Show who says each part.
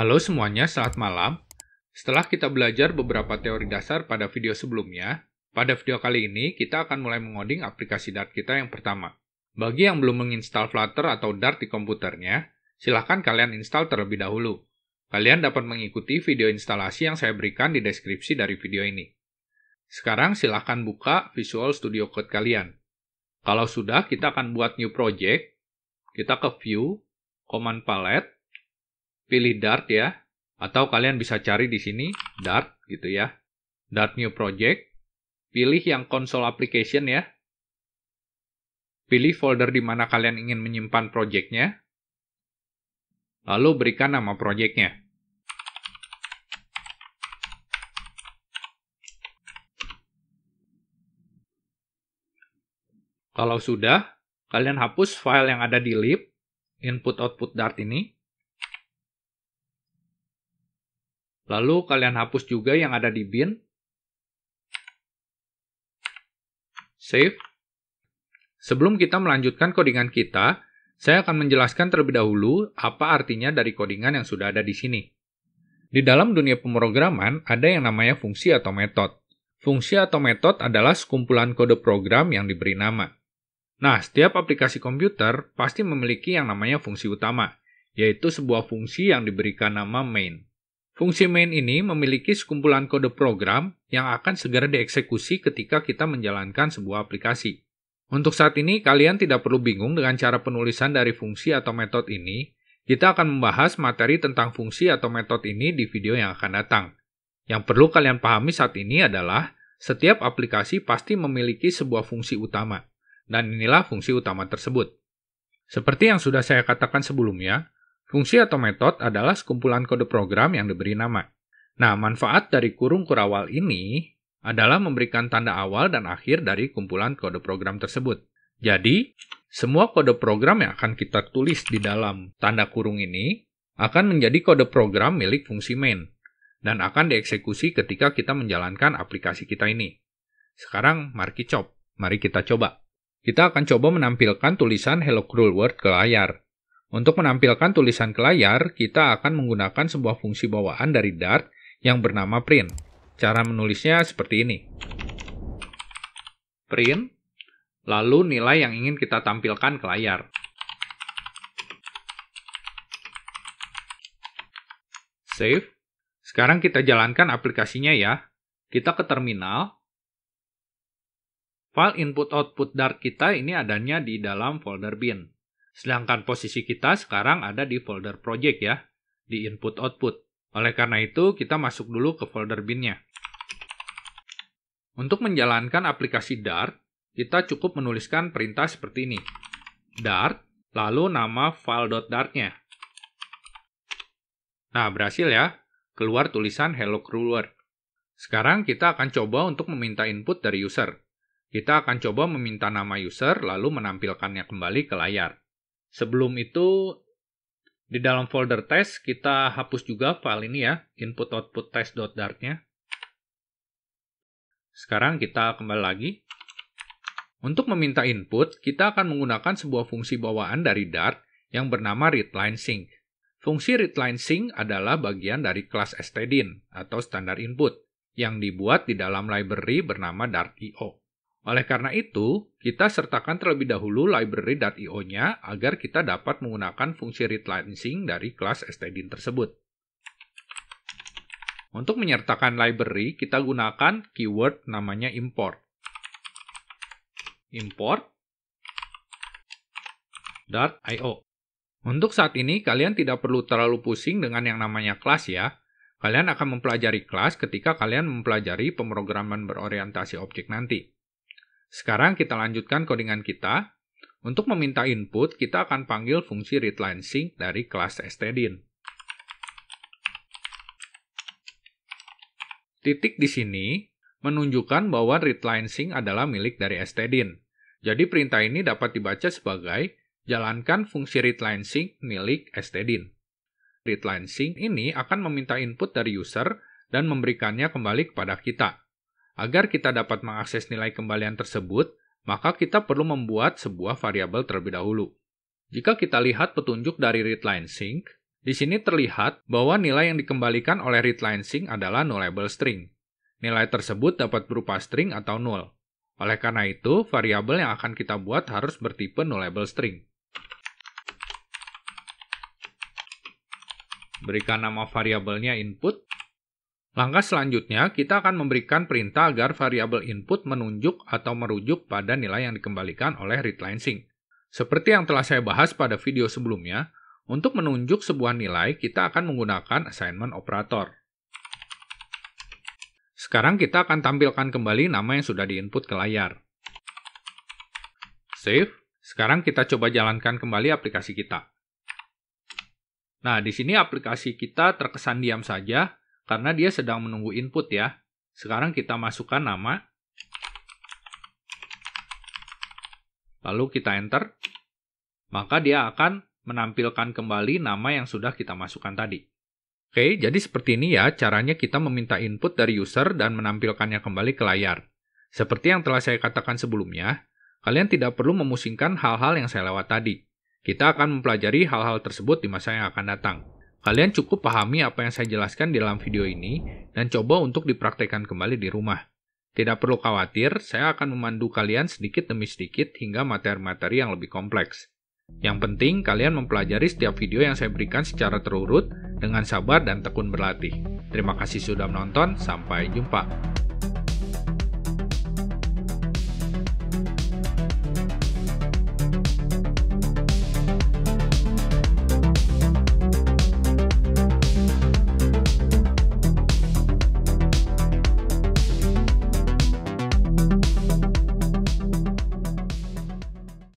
Speaker 1: Halo semuanya, selamat malam. Setelah kita belajar beberapa teori dasar pada video sebelumnya, pada video kali ini kita akan mulai mengoding aplikasi Dart kita yang pertama. Bagi yang belum menginstal Flutter atau Dart di komputernya, silahkan kalian install terlebih dahulu. Kalian dapat mengikuti video instalasi yang saya berikan di deskripsi dari video ini. Sekarang silahkan buka Visual Studio Code kalian. Kalau sudah, kita akan buat new project. Kita ke View, Command Palette, pilih Dart ya, atau kalian bisa cari di sini Dart gitu ya. Dart New Project, pilih yang console application ya. Pilih folder di mana kalian ingin menyimpan projectnya. Lalu berikan nama projectnya. Kalau sudah, kalian hapus file yang ada di lib input output Dart ini Lalu kalian hapus juga yang ada di bin. Save. Sebelum kita melanjutkan kodingan kita, saya akan menjelaskan terlebih dahulu apa artinya dari kodingan yang sudah ada di sini. Di dalam dunia pemrograman ada yang namanya fungsi atau metode. Fungsi atau metode adalah sekumpulan kode program yang diberi nama. Nah, setiap aplikasi komputer pasti memiliki yang namanya fungsi utama, yaitu sebuah fungsi yang diberikan nama main. Fungsi main ini memiliki sekumpulan kode program yang akan segera dieksekusi ketika kita menjalankan sebuah aplikasi. Untuk saat ini, kalian tidak perlu bingung dengan cara penulisan dari fungsi atau metode ini. Kita akan membahas materi tentang fungsi atau metode ini di video yang akan datang. Yang perlu kalian pahami saat ini adalah setiap aplikasi pasti memiliki sebuah fungsi utama, dan inilah fungsi utama tersebut. Seperti yang sudah saya katakan sebelumnya, Fungsi atau metode adalah sekumpulan kode program yang diberi nama. Nah, manfaat dari kurung kurawal ini adalah memberikan tanda awal dan akhir dari kumpulan kode program tersebut. Jadi, semua kode program yang akan kita tulis di dalam tanda kurung ini akan menjadi kode program milik fungsi main dan akan dieksekusi ketika kita menjalankan aplikasi kita ini. Sekarang, mari kita coba. Mari kita coba. Kita akan coba menampilkan tulisan Hello Cruel World ke layar. Untuk menampilkan tulisan ke layar, kita akan menggunakan sebuah fungsi bawaan dari Dart yang bernama print. Cara menulisnya seperti ini. Print, lalu nilai yang ingin kita tampilkan ke layar. Save. Sekarang kita jalankan aplikasinya ya. Kita ke terminal. File input output Dart kita ini adanya di dalam folder bin. Sedangkan posisi kita sekarang ada di folder project ya, di input output. Oleh karena itu, kita masuk dulu ke folder binnya. Untuk menjalankan aplikasi Dart, kita cukup menuliskan perintah seperti ini. Dart, lalu nama file.dart-nya. Nah, berhasil ya. Keluar tulisan Hello Cruller. Sekarang kita akan coba untuk meminta input dari user. Kita akan coba meminta nama user, lalu menampilkannya kembali ke layar. Sebelum itu, di dalam folder test, kita hapus juga file ini ya, input-output test.dart-nya. Sekarang kita kembali lagi. Untuk meminta input, kita akan menggunakan sebuah fungsi bawaan dari Dart yang bernama readline sync. Fungsi readline sync adalah bagian dari kelas stdin atau standar input yang dibuat di dalam library bernama Dart.io. Oleh karena itu, kita sertakan terlebih dahulu library.io-nya agar kita dapat menggunakan fungsi read dari kelas stdin tersebut. Untuk menyertakan library, kita gunakan keyword namanya import. Import .io. Untuk saat ini, kalian tidak perlu terlalu pusing dengan yang namanya kelas ya. Kalian akan mempelajari kelas ketika kalian mempelajari pemrograman berorientasi objek nanti. Sekarang kita lanjutkan codingan kita. Untuk meminta input, kita akan panggil fungsi readline sync dari kelas stdin. Titik di sini menunjukkan bahwa readline sync adalah milik dari stdin. Jadi perintah ini dapat dibaca sebagai jalankan fungsi readline sync milik stdin. Readline sync ini akan meminta input dari user dan memberikannya kembali kepada kita. Agar kita dapat mengakses nilai kembalian tersebut, maka kita perlu membuat sebuah variabel terlebih dahulu. Jika kita lihat petunjuk dari readline sync, di sini terlihat bahwa nilai yang dikembalikan oleh readline sync adalah nullable string. Nilai tersebut dapat berupa string atau null. Oleh karena itu, variabel yang akan kita buat harus bertipe nullable string. Berikan nama variabelnya input Langkah selanjutnya, kita akan memberikan perintah agar variabel input menunjuk atau merujuk pada nilai yang dikembalikan oleh readLinesync. Seperti yang telah saya bahas pada video sebelumnya, untuk menunjuk sebuah nilai, kita akan menggunakan assignment operator. Sekarang kita akan tampilkan kembali nama yang sudah diinput ke layar. Save. Sekarang kita coba jalankan kembali aplikasi kita. Nah, di sini aplikasi kita terkesan diam saja karena dia sedang menunggu input ya. Sekarang kita masukkan nama, lalu kita enter, maka dia akan menampilkan kembali nama yang sudah kita masukkan tadi. Oke, jadi seperti ini ya caranya kita meminta input dari user dan menampilkannya kembali ke layar. Seperti yang telah saya katakan sebelumnya, kalian tidak perlu memusingkan hal-hal yang saya lewat tadi. Kita akan mempelajari hal-hal tersebut di masa yang akan datang. Kalian cukup pahami apa yang saya jelaskan di dalam video ini dan coba untuk dipraktekkan kembali di rumah. Tidak perlu khawatir, saya akan memandu kalian sedikit demi sedikit hingga materi-materi yang lebih kompleks. Yang penting, kalian mempelajari setiap video yang saya berikan secara terurut, dengan sabar dan tekun berlatih. Terima kasih sudah menonton, sampai jumpa.